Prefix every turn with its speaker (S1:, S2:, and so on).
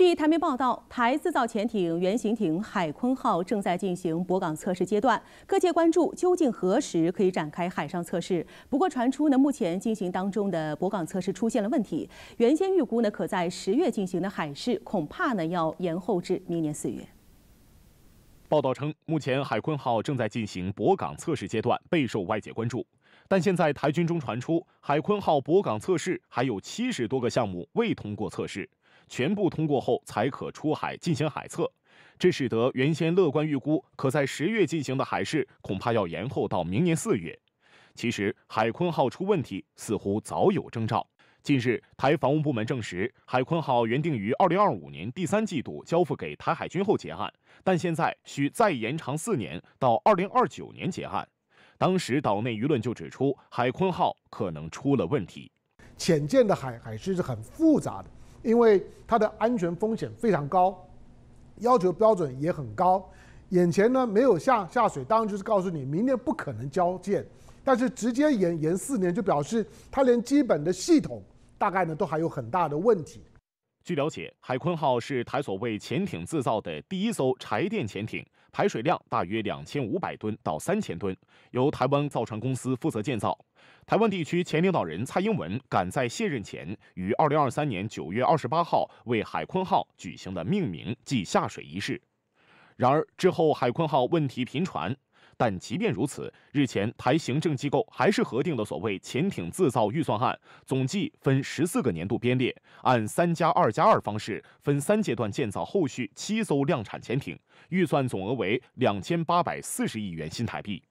S1: 据台媒报道，台自造潜艇原型艇“海鲲号”正在进行泊港测试阶段，各界关注究竟何时可以展开海上测试。不过传出呢，目前进行当中的泊港测试出现了问题，原先预估呢可在十月进行的海试，恐怕呢要延后至明年四月。
S2: 报道称，目前“海鲲号”正在进行泊港测试阶段，备受外界关注。但现在台军中传出，海鲲号泊港测试还有七十多个项目未通过测试，全部通过后才可出海进行海测。这使得原先乐观预估可在十月进行的海试，恐怕要延后到明年四月。其实海鲲号出问题似乎早有征兆。近日，台防务部门证实，海鲲号原定于二零二五年第三季度交付给台海军后结案，但现在需再延长四年，到二零二九年结案。当时岛内舆论就指出，海鲲号可能出
S3: 了问题。潜舰的海海事是很复杂的，因为它的安全风险非常高，要求标准也很高。眼前呢没有下下水，当然就是告诉你明年不可能交舰。但是直接延延四年，就表示它连基本的系统大概呢都还有很大的问题。
S2: 据了解，海鲲号是台所谓潜艇制造的第一艘柴电潜艇。排水量大约两千五百吨到三千吨，由台湾造船公司负责建造。台湾地区前领导人蔡英文赶在卸任前，于二零二三年九月二十八号为海鲲号举行了命名暨下水仪式。然而之后，海鲲号问题频传。但即便如此，日前台行政机构还是核定了所谓潜艇制造预算案，总计分十四个年度编列，按三加二加二方式分三阶段建造，后续七艘量产潜艇，预算总额为两千八百四十亿元新台币。